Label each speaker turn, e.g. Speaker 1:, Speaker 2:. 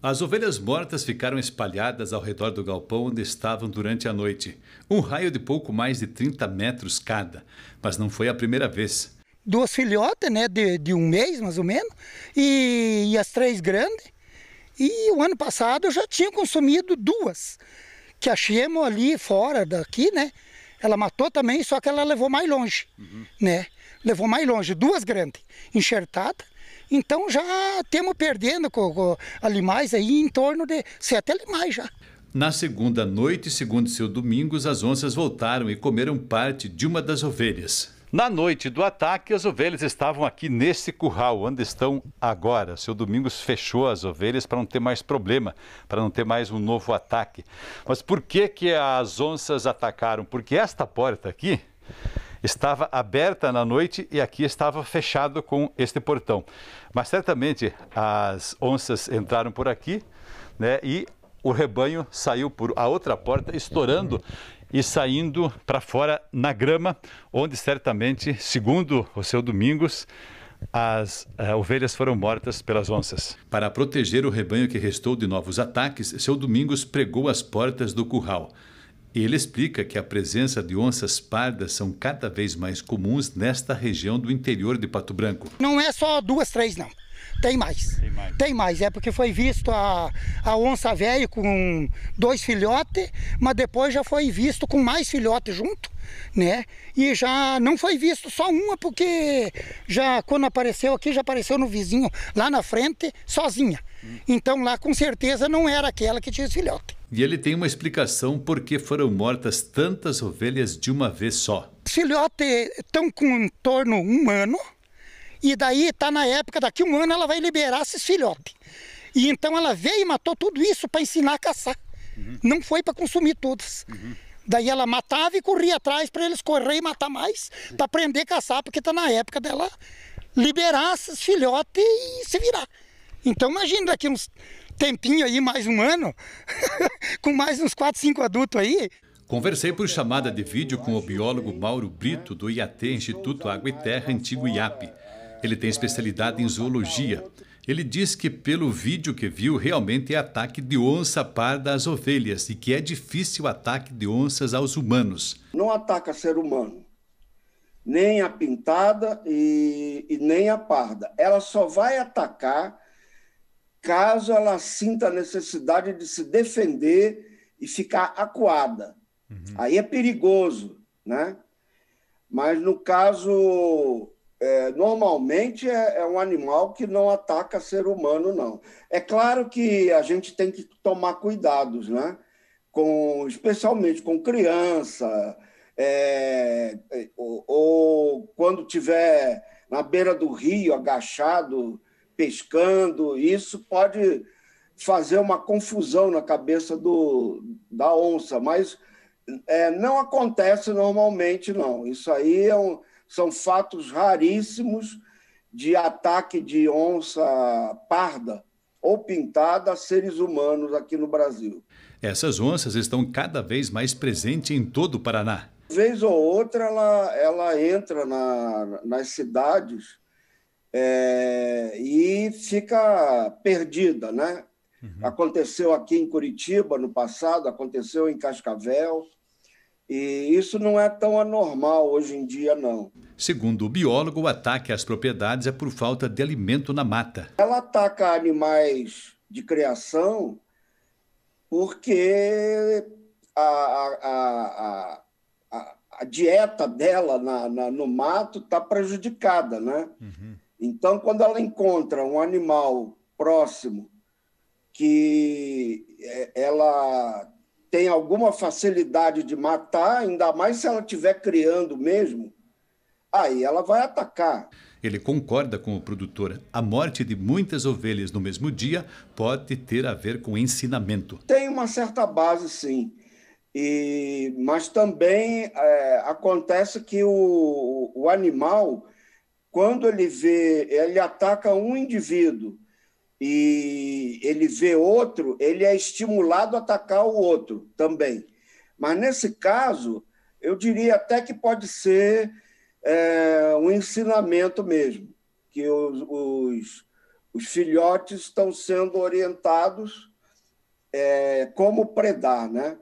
Speaker 1: As ovelhas mortas ficaram espalhadas ao redor do galpão onde estavam durante a noite, um raio de pouco mais de 30 metros cada, mas não foi a primeira vez. Duas
Speaker 2: filhotas, né, de, de um mês mais ou menos, e, e as três grandes. E o ano passado eu já tinha consumido duas, que achemos ali fora daqui, né? Ela matou também, só que ela levou mais longe, uhum. né? Levou mais longe, duas grandes, enxertada então já temos perdendo com, com animais aí em torno de sete animais já.
Speaker 1: Na segunda noite, segundo seu Domingos, as onças voltaram e comeram parte de uma das ovelhas. Na noite do ataque, as ovelhas estavam aqui nesse curral, onde estão agora. Seu Domingos fechou as ovelhas para não ter mais problema, para não ter mais um novo ataque. Mas por que, que as onças atacaram? Porque esta porta aqui estava aberta na noite e aqui estava fechado com este portão. Mas certamente as onças entraram por aqui, né? E o rebanho saiu por a outra porta, estourando e saindo para fora na grama, onde certamente, segundo o seu Domingos, as uh, ovelhas foram mortas pelas onças. Para proteger o rebanho que restou de novos ataques, seu Domingos pregou as portas do curral. E ele explica que a presença de onças pardas são cada vez mais comuns nesta região do interior de Pato Branco.
Speaker 2: Não é só duas, três, não. Tem mais. Tem mais. Tem mais. É porque foi visto a, a onça velha com dois filhotes, mas depois já foi visto com mais filhotes junto, né? E já não foi visto só uma, porque já quando apareceu aqui, já apareceu no vizinho lá na frente, sozinha. Hum. Então lá com certeza não era aquela que tinha os filhotes.
Speaker 1: E ele tem uma explicação por que foram mortas tantas ovelhas de uma vez só.
Speaker 2: Os filhotes estão com em torno um ano e daí está na época, daqui um ano ela vai liberar esses filhotes. E então ela veio e matou tudo isso para ensinar a caçar. Uhum. Não foi para consumir todas. Uhum. Daí ela matava e corria atrás para eles correr e matar mais, para aprender a caçar, porque está na época dela liberar esses filhotes e se virar. Então imagina daqui uns tempinho aí, mais um ano, com mais uns 4, 5 adultos aí.
Speaker 1: Conversei por chamada de vídeo com o biólogo Mauro Brito, do IAT, Instituto Água e Terra, antigo IAP. Ele tem especialidade em zoologia. Ele diz que, pelo vídeo que viu, realmente é ataque de onça parda às ovelhas e que é difícil o ataque de onças aos humanos.
Speaker 3: Não ataca ser humano, nem a pintada e, e nem a parda. Ela só vai atacar caso ela sinta a necessidade de se defender e ficar acuada. Uhum. Aí é perigoso, né? Mas no caso é, normalmente é, é, um animal que não ataca ser humano, não. É claro que a gente tem que tomar cuidados, né? Com, especialmente com criança, é, ou, é, ou, quando tiver na beira do rio, agachado, pescando, isso pode fazer uma confusão na cabeça do, da onça, mas é, não acontece normalmente, não. Isso aí é um são fatos raríssimos de ataque de onça parda ou pintada a seres humanos aqui no Brasil.
Speaker 1: Essas onças estão cada vez mais presentes em todo o Paraná.
Speaker 3: Vez ou outra ela, ela entra na, nas cidades é, e fica perdida, né? Uhum. Aconteceu aqui em Curitiba no passado, aconteceu em Cascavel, e isso não é tão anormal hoje em dia, não.
Speaker 1: Segundo o biólogo, o ataque às propriedades é por falta de alimento na mata.
Speaker 3: Ela ataca animais de criação porque a, a, a, a dieta dela na, na, no mato está prejudicada, né? Uhum. Então, quando ela encontra um animal próximo que é, tem alguma facilidade de matar, ainda mais se ela estiver criando mesmo, aí ela vai atacar.
Speaker 1: Ele concorda com o produtor. A morte de muitas ovelhas no mesmo dia pode ter a ver com ensinamento.
Speaker 3: Tem uma certa base, sim. E, mas também é, acontece que o, o animal, quando ele vê, ele ataca um indivíduo e ele vê outro, ele é estimulado a atacar o outro também. Mas nesse caso, eu diria até que pode ser é, um ensinamento mesmo, que os, os, os filhotes estão sendo orientados é, como predar, né?